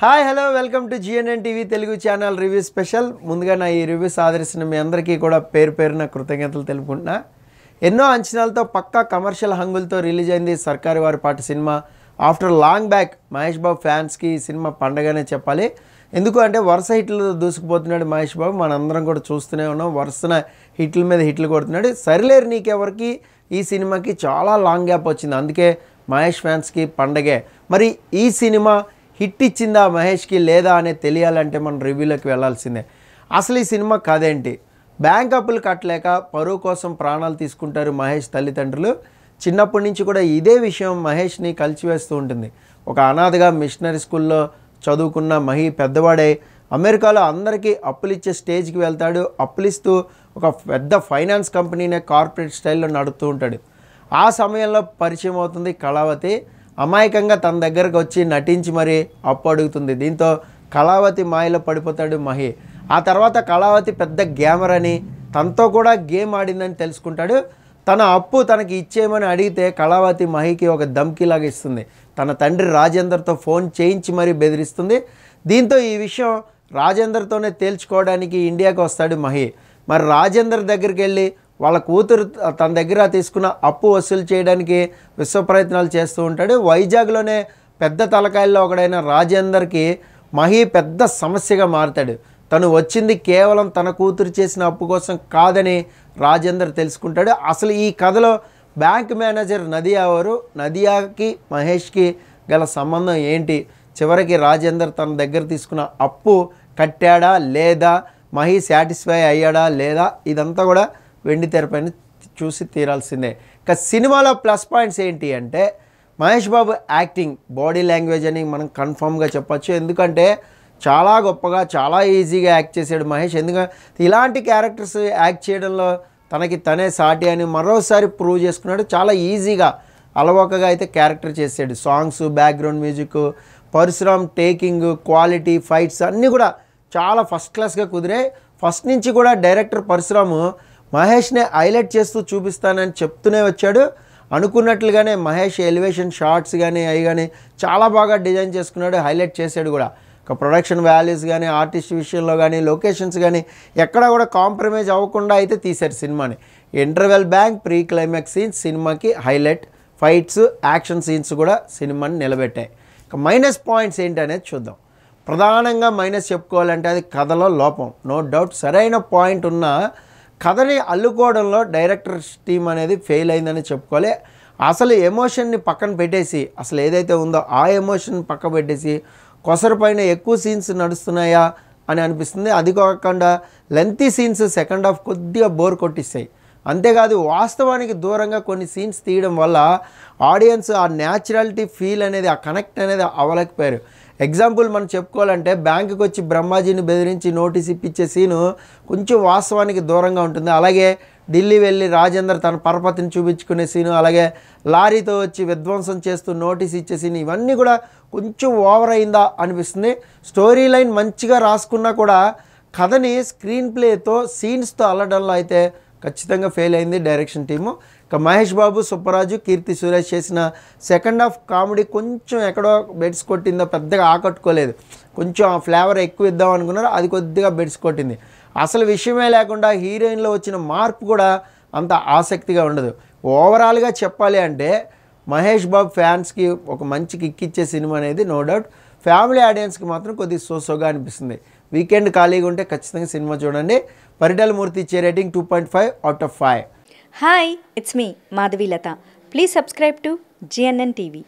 hi hello welcome to GNN TV Telugu channel review special ముందుగా నా ఈ రివ్యూస్ ఆదరిస్తున్న మీ అందరికీ కూడా పేరు పేరున కృతజ్ఞతలు తెలుపుకుంటున్నా ఎన్నో అంచనాలతో పక్కా కమర్షియల్ హంగులతో రిలీజ్ అయింది Sarkaru Vaari Paata cinema after long back Mahesh Babu ఫ్యాన్స్కి ఈ సినిమా పండగనే చెప్పాలి ఎందుకు అంటే వరుస హిట్లు దూసుకుపోతున్నాడు మహేష్ బాబు మనందరం కూడా చూస్తూనే ఉన్నాం వరుసన హిట్ల మీద హిట్లు కొడుతున్నాడు సరిలేరు నీకెవరికి ఈ సినిమాకి చాలా లాంగ్ గ్యాప్ వచ్చింది అందుకే మహేష్ ఫ్యాన్స్కి పండగే మరి ఈ సినిమా హిట్ ఇచ్చిందా మహేష్కి లేదా అనేది తెలియాలంటే మనం రివ్యూలోకి వెళ్ళాల్సిందే అసలు ఈ సినిమా కదేంటి బ్యాంక్ అప్పులు కట్టలేక పరువు కోసం ప్రాణాలు తీసుకుంటారు మహేష్ తల్లిదండ్రులు చిన్నప్పటి నుంచి కూడా ఇదే విషయం మహేష్ని కలిసివేస్తూ ఉంటుంది ఒక అనాథగా మిషనరీ స్కూల్లో చదువుకున్న మహి పెద్దవాడే అమెరికాలో అందరికీ అప్పులిచ్చే స్టేజ్కి వెళ్తాడు అప్పులిస్తూ ఒక పెద్ద ఫైనాన్స్ కంపెనీనే కార్పొరేట్ స్టైల్లో నడుపుతూ ఉంటాడు ఆ సమయంలో పరిచయం అవుతుంది కళావతి అమాయకంగా తన దగ్గరకు వచ్చి నటించి మరీ అప్పు అడుగుతుంది దీంతో కళావతి మాయలో పడిపోతాడు మహి ఆ తర్వాత కళావతి పెద్ద గ్యామర్ అని తనతో కూడా గేమ్ ఆడిందని తెలుసుకుంటాడు తన అప్పు తనకి ఇచ్చేయమని అడిగితే కళావతి మహికి ఒక ధమ్కీలాగా ఇస్తుంది తన తండ్రి రాజేందర్తో ఫోన్ చేయించి మరీ బెదిరిస్తుంది దీంతో ఈ విషయం రాజేందర్తోనే తేల్చుకోవడానికి ఇండియాకి వస్తాడు మహి మరి రాజేందర్ దగ్గరికి వెళ్ళి వాళ్ళ కూతురు తన దగ్గర తీసుకున్న అప్పు వసూలు చేయడానికి విశ్వ ప్రయత్నాలు చేస్తూ ఉంటాడు వైజాగ్లోనే పెద్ద తలకాయల్లో ఒకడైన రాజేందర్కి మహి పెద్ద సమస్యగా మారుతాడు తను వచ్చింది కేవలం తన కూతురు చేసిన అప్పు కోసం కాదని రాజేందర్ తెలుసుకుంటాడు అసలు ఈ కథలో బ్యాంక్ మేనేజర్ నదియా వారు నదియాకి మహేష్కి గల సంబంధం ఏంటి చివరికి రాజేందర్ తన దగ్గర తీసుకున్న అప్పు కట్టాడా లేదా మహి సాటిస్ఫై అయ్యాడా లేదా ఇదంతా కూడా వెండి తెరపైన చూసి తీరాల్సిందే ఇక సినిమాలో ప్లస్ పాయింట్స్ ఏంటి అంటే Mahesh Babu acting body language అని మనం కన్ఫామ్గా చెప్పచ్చు ఎందుకంటే చాలా గొప్పగా చాలా ఈజీగా యాక్ట్ చేశాడు మహేష్ ఎందుకంటే ఇలాంటి క్యారెక్టర్స్ యాక్ట్ చేయడంలో తనకి తనే సాటి అని మరోసారి ప్రూవ్ చేసుకున్నాడు చాలా ఈజీగా అలవోకగా అయితే క్యారెక్టర్ చేసాడు సాంగ్స్ బ్యాక్గ్రౌండ్ మ్యూజిక్ పరిశ్రమ టేకింగ్ క్వాలిటీ ఫైట్స్ అన్నీ కూడా చాలా ఫస్ట్ క్లాస్గా కుదిరే ఫస్ట్ నుంచి కూడా డైరెక్టర్ పరిశ్రమ మహేష్నే హైలైట్ చేస్తూ చూపిస్తానని చెప్తూనే వచ్చాడు అనుకున్నట్లుగానే మహేష్ ఎలివేషన్ షార్ట్స్ కానీ అవి కానీ చాలా బాగా డిజైన్ చేసుకున్నాడు హైలైట్ చేశాడు కూడా ఒక ప్రొడక్షన్ వాల్యూస్ కానీ ఆర్టిస్ట్ విషయంలో కానీ లొకేషన్స్ కానీ ఎక్కడ కూడా కాంప్రమైజ్ అవ్వకుండా అయితే తీశారు సినిమాని interval bang pre climax scenes సినిమాకి హైలైట్ ఫైట్స్ యాక్షన్ సీన్స్ కూడా సినిమాని నిలబెట్టాయి ఇక మైనస్ పాయింట్స్ ఏంటనేది చూద్దాం ప్రధానంగా మైనస్ చెప్పుకోవాలంటే అది కథలో లోపం నో డౌట్ సరైన పాయింట్ ఉన్నా కథని అల్లుకోవడంలో డైరెక్టర్స్ టీం అనేది ఫెయిల్ అయిందని చెప్పుకోవాలి అసలు ఎమోషన్ని పక్కన పెట్టేసి అసలు ఏదైతే ఉందో ఆ ఎమోషన్ పక్క పెట్టేసి కొసరు పైన ఎక్కువ సీన్స్ నడుస్తున్నాయా అని అనిపిస్తుంది అది కాకుండా లెంతీ సీన్స్ సెకండ్ హాఫ్ కొద్దిగా బోర్ కొట్టిస్తాయి అంతేకాదు వాస్తవానికి దూరంగా కొన్ని సీన్స్ తీయడం వల్ల ఆడియన్స్ ఆ న్యాచురాలిటీ ఫీల్ అనేది ఆ కనెక్ట్ అనేది అవ్వలేకపోయారు ఎగ్జాంపుల్ మనం చెప్పుకోవాలంటే బ్యాంకుకి వచ్చి బ్రహ్మాజీని బెదిరించి నోటీస్ ఇప్పించే సీను కొంచెం వాస్తవానికి దూరంగా ఉంటుంది అలాగే ఢిల్లీ వెళ్ళి రాజేందర్ తన పరపతిని చూపించుకునే సీను అలాగే లారీతో వచ్చి విధ్వంసం చేస్తూ నోటీస్ ఇచ్చే సీన్ ఇవన్నీ కూడా కొంచెం ఓవర్ అయిందా అనిపిస్తుంది స్టోరీ లైన్ మంచిగా రాసుకున్నా కూడా కథని స్క్రీన్ ప్లేతో సీన్స్తో అల్లడంలో అయితే ఖచ్చితంగా ఫెయిల్ అయింది డైరెక్షన్ టీము ఇక మహేష్ బాబు సుబ్బరాజు కీర్తి సురేష్ చేసిన సెకండ్ హాఫ్ కామెడీ కొంచెం ఎక్కడో బెడ్స్ కొట్టిందో పెద్దగా ఆకట్టుకోలేదు కొంచెం ఆ ఫ్లేవర్ ఎక్కువ ఇద్దాం అనుకున్నారు అది కొద్దిగా బెడ్స్ కొట్టింది అసలు విషయమే లేకుండా హీరోయిన్లో వచ్చిన మార్పు కూడా అంత ఆసక్తిగా ఉండదు ఓవరాల్గా చెప్పాలి అంటే మహేష్ బాబు ఫ్యాన్స్కి ఒక మంచి కిక్ ఇచ్చే సినిమా అనేది నో డౌట్ ఫ్యామిలీ ఆడియన్స్కి మాత్రం కొద్దిగా సోసోగా అనిపిస్తుంది వీకెండ్ ఖాళీగా ఉంటే ఖచ్చితంగా సినిమా చూడండి పరిటాల మూర్తి ఇచ్చే rating two point five out of five hi it's me Madhavi Latha please subscribe to GNN TV